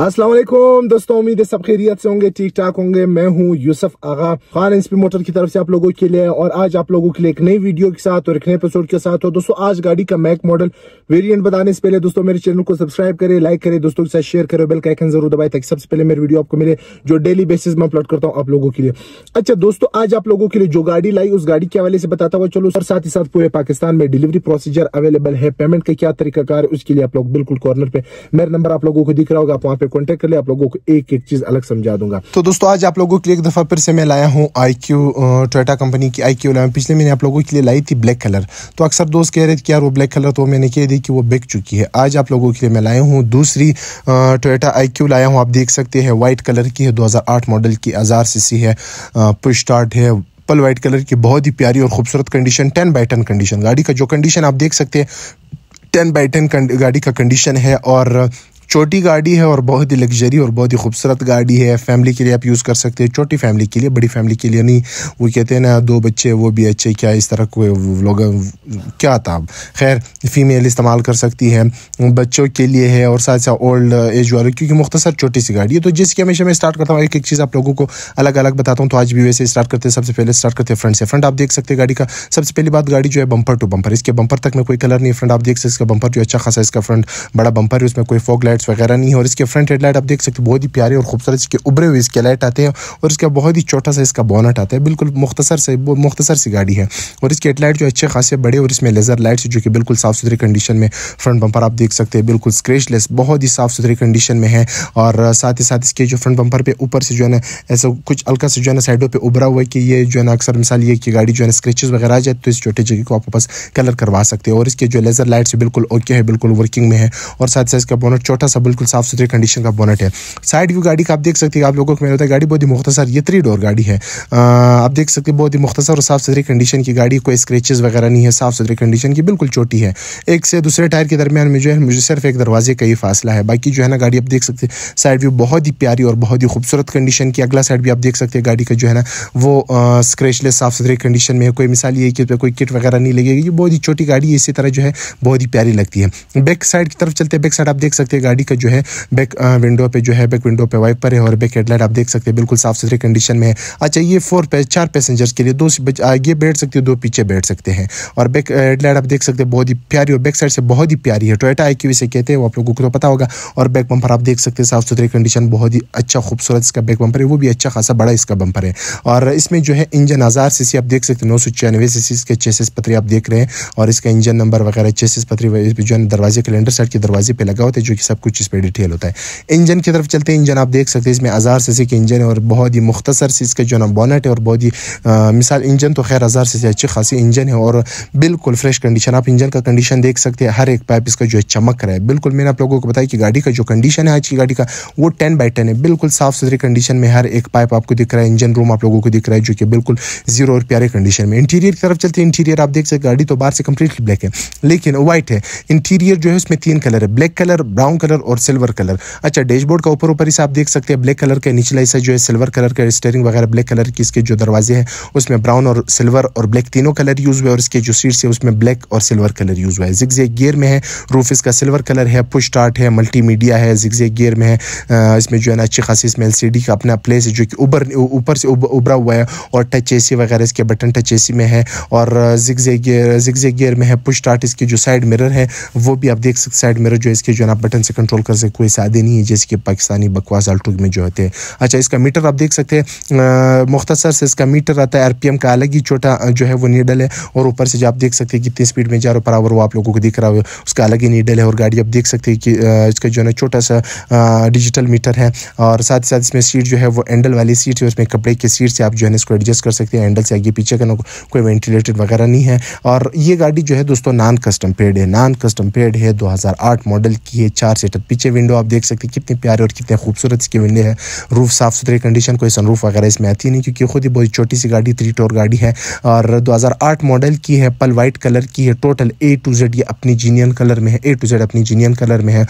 अस्सलाम वालेकुम दोस्तों उम्मीद है सब खैरियत से होंगे ठीक ठाक होंगे मैं हूँ यूसुफ आगा खान इंस्पी मोटर की तरफ से आप लोगों के लिए और आज आप लोगों के लिए एक नई वीडियो के साथ और एक नए एपिसोड के साथ हो दोस्तों आज गाड़ी का मैक मॉडल वेरिएंट बताने से पहले दोस्तों मेरे चैनल को सब्सक्राइब करें लाइक करें दोस्तों के साथ शेयर करें बेल का आइकन जरूर दबाए ताकि सबसे पहले मेरी वीडियो आपको मिले जो डेली बेसिस में अपलोड करता हूँ आप लोगों के लिए अच्छा दोस्तों आज आप लोगों के लिए जो गाड़ी लाई उस गाड़ी के हवाले से बताता हुआ चलो और साथ ही साथ पूरे पाकिस्तान में डिलीवरी प्रोसीजर अवेलेबल है पेमेंट का क्या तरीका है उसके लिए आप लोग बिल्कुल कॉर्नर पे मेरा नंबर आप लोगों को दिख रहा होगा आप वहाँ पे कॉन्टेक्ट कर ले आप लोगों को एक एक चीज अलग समझा दूंगा तो दोस्तों आज आप लोगों के लिए एक दफा फिर से मैं लाया हूँ आई क्यू टोटा कंपनी की आई क्यू लाया पिछले महीने आप लोगों के लिए लाई थी ब्लैक कलर तो अक्सर दोस्त कह रहे थे कि यार वो ब्लैक कलर तो मैंने कह दी कि वो बिक चुकी है आज आप लोगों के लिए मैं लाया हूँ दूसरी टोयटा आई क्यू लाया हूँ आप देख सकते हैं व्हाइट कलर की है 2008 मॉडल की हज़ार सी है पुश स्टार्ट है पल व्हाइट कलर की बहुत ही प्यारी और खूबसूरत condition ten by ten condition गाड़ी का जो कंडीशन आप देख सकते हैं टेन बाई टेन गाड़ी का कंडीशन है और छोटी गाड़ी है और बहुत ही लग्जरी और बहुत ही खूबसूरत गाड़ी है फैमिली के लिए आप यूज़ कर सकते हैं छोटी फैमिली के लिए बड़ी फैमिली के लिए नहीं वो कहते हैं ना दो बच्चे वो भी अच्छे क्या इस तरह कोई लोग क्या था खैर फीमेल इस्तेमाल कर सकती है बच्चों के लिए है और साथ साथ ओल्ड एज वाले क्योंकि मुख्तसर छोटी सी गाड़ी है तो जिसकी हमेशा मैं स्टार्ट करता हूँ एक एक चीज़ आप लोगों को अलग अलग बताता हूँ तो आज भी वैसे स्टार्ट करते हैं सबसे पहले स्टार्ट करते हैं फ्रंट से फ्रंट आप देख सकते हैं गाड़ी का सबसे पहली बात गाड़ी जो है बंपर टू बंपर इसके बंपर तक में कोई कलर नहीं फ्रंट आप देख सकते इसका बंपर जो अच्छा खासा इसका फ्रंट बड़ा बंपर है उसमें कोई फोक लाइट हेडलाइट्स वगैरह नहीं है और इसके फ्रंट हेडलाइट आप देख सकते बहुत ही प्यारे और खूबसूरत इसके उभरे हुए इसके लाइट आते हैं और इसका बहुत ही छोटा सा इसका बोनट आता है बिल्कुल मुख्तर से मुख्तसर सी गाड़ी है और इसके हेडलाइट जो अच्छे खासे बड़े और इसमें लेज़र लाइट्स जो कि बिल्कुल साफ़ सुथरी कंडीशन में फ्रंट बम्पर आप देख सकते हैं बिल्कुल स्क्रेचलेस बहुत ही साफ़ सुथरी कंडीशन में है और साथ ही साथ इसके जो फ्रंट बम्पर पर ऊपर से जो है ना ऐसा कुछ हल्का से जो है ना साइडों पर उभरा हुआ है कि ये जो है ना अक्सर मिसाल ये कि गाड़ी जो है ना स्क्रेच वगैरह आ जाए तो इस छोटे जगह को आप वापस कलर करवा सकते हैं और इसके जो लेज़र लाइट्स बिल्कुल ओके है बिल्कुल वर्किंग में है और साथ ही साथ इसका बोनट छोटा सा बिल्कुल साफ सुथरी कंडीशन का बोनट है साइड व्यू गाड़ी का आप देख सकते हैं आप लोगों को मेरे होता है गाड़ी बहुत ही मुख्तसर ये थ्री डोर गाड़ी है आप देख सकते हैं बहुत ही मुख्तसर और साफ सुथरी कंडीशन की गाड़ी कोई स्क्रेचेज वगैरह नहीं है साफ सुथरी कंडीशन की बिल्कुल छोटी है एक से दूसरे टायर के दरमियान में जो है मुझे सिर्फ एक दरवाजे का ही फासला है बाकी जो है ना गाड़ी आप देख सकते हैं साइड व्यू बहुत ही प्यारी और बहुत ही खूबसूरत कंडीशन की अगला साइड भी आप देख सकते हैं गाड़ी का जो है ना वो स्क्रेचलेस साफ सुथरी कंडीशन में है कोई मिसाल ये कि कोई किट वगैरह नहीं लगेगी बहुत ही छोटी गाड़ी इसी तरह जो है बहुत ही प्यारी लगती है बैक साइड की तरफ चलते हैं बैक साइड आप देख सकते हैं गाड़ी गाड़ी का जो है बैक विंडो uh, पे जो है बैक विंडो पे वाइपर है और बैक हेडलाइट आप देख सकते हैं बिल्कुल साफ सुथरी कंडीशन में है अच्छा ये फोर पे चार पैसेंजर्स के लिए दो आगे uh, बैठ सकते हो दो पीछे बैठ सकते हैं और बैक हेडलाइट uh, आप देख सकते हैं बहुत ही प्यारी और बैक साइड से बहुत ही प्यारी है टोयटा आई इसे कहते हैं वो आप लोगों को तो पता होगा और बैक बम्पर आप देख सकते हैं साफ सुथरी कंडीशन बहुत ही अच्छा खूबसूरत इसका बैक बम्पर है वो भी अच्छा खासा बड़ा इसका बम्पर है और इसमें जो है इंजन हज़ार सी आप देख सकते हैं नौ सौ छियानवे सी इसके चेसिस पत्री आप देख रहे हैं और इसका इंजन नंबर वगैरह चेसिस पत्री जो है दरवाजे कैलेंडर साइड के दरवाजे पर लगा होता है जो कि सब कुछ कुछ इस पर डिटेल होता है इंजन की तरफ चलते हैं इंजन आप देख सकते हैं इसमें हज़ार सी के इंजन है और बहुत ही मुख्तसर से इसका जो ना बॉनेट है और बहुत ही मिसाल इंजन तो खैर हज़ार सी अच्छी खासी इंजन है और बिल्कुल फ्रेश कंडीशन आप इंजन का कंडीशन देख सकते हैं हर एक पाइप इसका जो है चमक रहा है बिल्कुल मैंने आप लोगों को बताया कि गाड़ी का जो कंडीशन है आज की गाड़ी का वो टेन बाई टेन है बिल्कुल साफ सुथरी कंडीशन में हर एक पाइप आपको दिख रहा है इंजन रूम आप लोगों को दिख रहा है जो कि बिल्कुल जीरो और प्यारे कंडीशन में इंटीरियर की तरफ चलते हैं इंटीरियर आप देख सकते गाड़ी तो बाहर से कंप्लीटली ब्लैक है लेकिन व्हाइट है इंटीरियर जो है उसमें तीन कलर है black colour brown colour colour और सिल्वर कलर अच्छा डैशबोर्ड का ऊपर ऊपर ही आप देख सकते हैं ब्लैक कलर के निचला हिस्सा जो है सिल्वर कलर का स्टेयरिंग वगैरह ब्लैक कलर की इसके जो दरवाजे हैं उसमें ब्राउन और सिल्वर और ब्लैक तीनों कलर यूज़ हुए और इसके जो सीट्स है उसमें ब्लैक और सिल्वर कलर यूज़ हुआ है जिक्जे गियर में है रूफ इसका सिल्वर कलर है पुश स्टार्ट है मल्टीमीडिया है जिक्जे गियर में है इसमें जो है ना अच्छी खासी इसमें एल का अपना प्लेस है जो कि ऊपर ऊपर से उभरा हुआ है और टच एसी वगैरह इसके बटन टच एसी में है और जिक्जे गियर जिक्जे गियर में है पुश स्टार्ट इसके जो साइड मिरर है वो भी आप देख सकते साइड मिरर जो है इसके जो है ना बटन से कंट्रोल कंट्रोल कर सकते कोई सादे नहीं है जैसे कि पाकिस्तानी बकवास अल्ट्रुग में जो होते हैं अच्छा इसका मीटर आप देख सकते हैं मुख्तसर से इसका मीटर आता है आर पी एम का अलग ही छोटा जो है वो नीडल है और ऊपर से जो आप देख सकते हैं कितनी स्पीड में जा रहा पर आवर वो आप लोगों को दिख रहा है उसका अलग ही नीडल है और गाड़ी आप देख सकते हैं कि इसका जो है छोटा सा डिजिटल मीटर है और साथ ही साथ इसमें सीट जो है वो एंडल वाली सीट है उसमें कपड़े की सीट से आप जो है इसको एडजस्ट कर सकते हैं एंडल से आगे पीछे करना कोई वेंटिलेटर वगैरह नहीं है और ये गाड़ी जो है दोस्तों नॉन कस्टम पेड है नॉन कस्टम पेड है आठ मॉडल की है चार से तो पीछे विंडो आप देख सकते हैं कितने प्यारे और कितने खूबसूरत इसकी विंडो है रूफ साफ सुथरे कंडीशन कोई सनरूफ वगैरह इसमें आती नहीं क्योंकि खुद ही बहुत छोटी सी गाड़ी थ्री टोर गाड़ी है और 2008 मॉडल की है पल वाइट कलर की है टोटल ए टू जेड ये अपनी जीनियन कलर में है ए टू जेड अपनी जीनियन कलर में है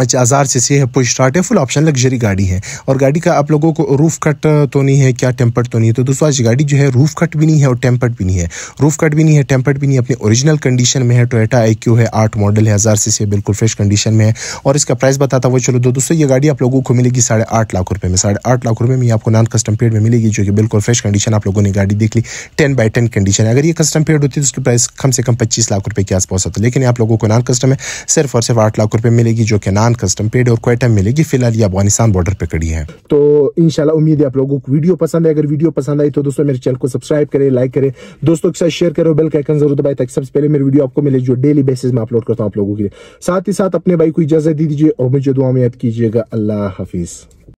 अच्छा हज़ार से सी है पुल स्टार्ट है फुल ऑप्शन लग्जरी गाड़ी है और गाड़ी का आप लोगों को रूफ कट तो नहीं है क्या टेम्पर्ड तो नहीं है तो दोस्तों आज गाड़ी जो है रूफ कट भी नहीं है और टेम्पर्ड भी नहीं है रूफ कट भी नहीं है टेम्पर्ड भी नहीं है अपने ओरिजिनल कंडीशन में है टोयटा आई है आठ मॉडल है हज़ार से बिल्कुल फ्रेश कंडीशन में है और इसका प्राइस बताता वो चलो दो दोस्तों ये गाड़ी आप लोगों को मिलेगी साढ़े आठ लाख रुपये में साढ़े आठ लाख रुपये में आपको नॉन कस्टम पेड में मिलेगी जो कि बिल्कुल फ्रेश कंडीशन आप लोगों ने गाड़ी देख ली टेन बाई टेन कंडीशन है अगर ये कस्टम पेड होती तो उसकी प्राइस कम से कम पच्चीस लाख रुपये के आसपास होता लेकिन आप लोगों को नॉन कस्टम है सिर्फ और सिर्फ आठ लाख रुपये मिलेगी जो कि नॉन कस्टम पेड और क्वेटा मिलेगी फिलहाल ये अफगानिस्तान बॉर्डर पे खड़ी है तो इनशाला उम्मीद है आप लोगों को वीडियो पसंद है अगर वीडियो पसंद आई तो दोस्तों मेरे चैनल को सब्सक्राइब करें लाइक करें दोस्तों के साथ शेयर करो बेल का आइकन जरूर दबाए ताकि सबसे पहले मेरी वीडियो आपको मिले जो डेली बेसिस में अपलोड करता हूँ आप लोगों के लिए साथ ही साथ अपने भाई को इजाजत दीजिए और मुझे दुआ में याद कीजिएगा अल्लाह हाफिज़